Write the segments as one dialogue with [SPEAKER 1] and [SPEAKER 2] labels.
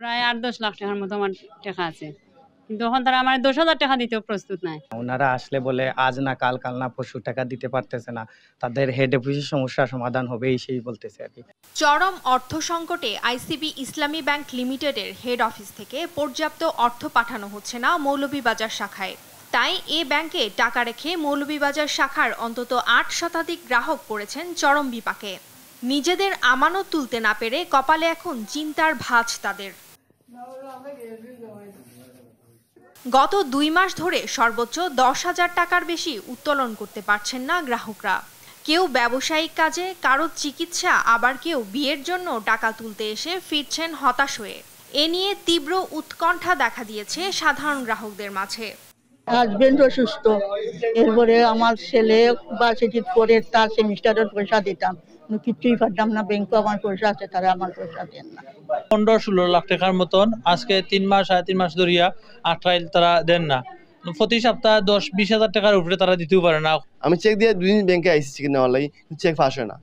[SPEAKER 1] প্রায় আট দশ লাখ টাকার মতো আমার টাকা আছে কিন্তু তখন তারা আমার দশ হাজার টাকা দিতেও প্রস্তুত নাই ওনারা আসলে বলে আজ না কাল কাল না পরশু টাকা দিতে পারতেছে না তাদের হেড অফিসে সমস্যা সমাধান হবে এই সেই বলতেছে আর কি চরম অর্থ সংকটে আইসিবি ইসলামী ব্যাংক লিমিটেডের হেড অফিস থেকে পর্যাপ্ত অর্থ পাঠানো হচ্ছে না মৌলভীবাজার শাখায় তাই এ ব্যাংকে টাকা রেখে মৌলভীবাজার শাখার অন্তত আট শতাধিক গ্রাহক পড়েছেন চরম বিপাকে নিজেদের আমানত তুলতে না পেরে কপালে এখন চিন্তার ভাঁজ তাদের গত দুই মাস ধরে সর্বোচ্চ দশ হাজার টাকার বেশি উত্তোলন করতে পারছেন না গ্রাহকরা কেউ ব্যবসায়িক কাজে কারো চিকিৎসা আবার কেউ বিয়ের জন্য টাকা তুলতে এসে ফিরছেন হতাশ হয়ে এ নিয়ে তীব্র উৎকণ্ঠা দেখা দিয়েছে সাধারণ গ্রাহকদের মাঝে হাজবেন্ড অসুস্থ এরপরে আমার ছেলে ভার্সিটির পরে তার সেমিস্টারের পয়সা দিতাম কিছুই পারতাম না ব্যাংকে আমার পয়সা আছে তারা আমার পয়সা দেন না পনেরো ষোলো লাখ টাকার মতন আজকে তিন মাস সাড়ে তিন মাস ধরিয়া আট্রাইল তারা দেন না প্রতি সপ্তাহে দশ বিশ হাজার টাকার উপরে তারা দিতেও পারে না আমি চেক দিয়ে দুদিন ব্যাংকে আইসি নেওয়ার লাগে চেক ফাঁস হয় না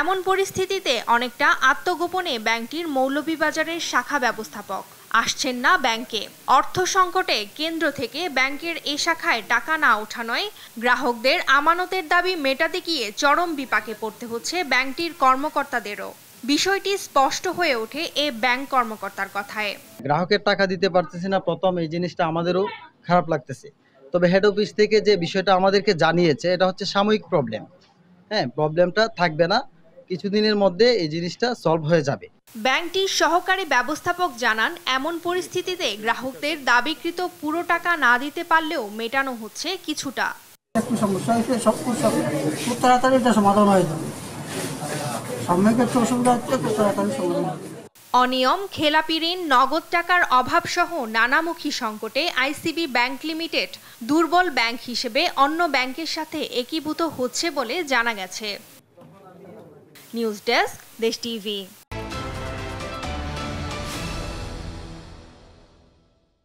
[SPEAKER 1] এমন পরিস্থিতিতে অনেকটা আত্মগোপনে ব্যাংকটির মৌলভীবাজারের শাখা ব্যবস্থাপক আসছেন না ব্যাংকে অর্থ সংকটে কেন্দ্র থেকে ব্যাংকের এ শাখায় টাকা না ওঠানোয় গ্রাহকদের আমানতের দাবি মেটাতে গিয়ে চরম বিপাকে পড়তে হচ্ছে ব্যাংকটির কর্মকর্তাদেরও বিষয়টি স্পষ্ট হয়ে ওঠে এ ব্যাংক কর্মকর্তার কথায় গ্রাহকের টাকা দিতে পারতেছি না প্রথম এই জিনিসটা আমাদেরও খারাপ লাগতেছে তবে হেড অফিস থেকে যে বিষয়টা আমাদেরকে জানিয়েছে এটা হচ্ছে সাময়িক প্রবলেম হ্যাঁ প্রবলেমটা থাকবে না কিছুদিনের মধ্যে এই জিনিসটা সলভ হয়ে যাবে ব্যাংকটির সহকারী ব্যবস্থাপক জানান এমন পরিস্থিতিতে গ্রাহকদের দাবিকৃত পুরো টাকা না দিতে পারলেও মেটানো হচ্ছে কিছুটা একটু সমস্যা হয়েছে সব খুব তাড়াতাড়ি এটা সমাধান হয়ে যাবে অনিয়ম খেলাপি ঋণ নগদ টাকার অভাবসহ নানামুখী সংকটে আইসিবি ব্যাংক লিমিটেড দুর্বল ব্যাংক হিসেবে অন্য ব্যাংকের সাথে একীভূত হচ্ছে বলে জানা গেছে নিউজ ডেস্ক দেশ টিভি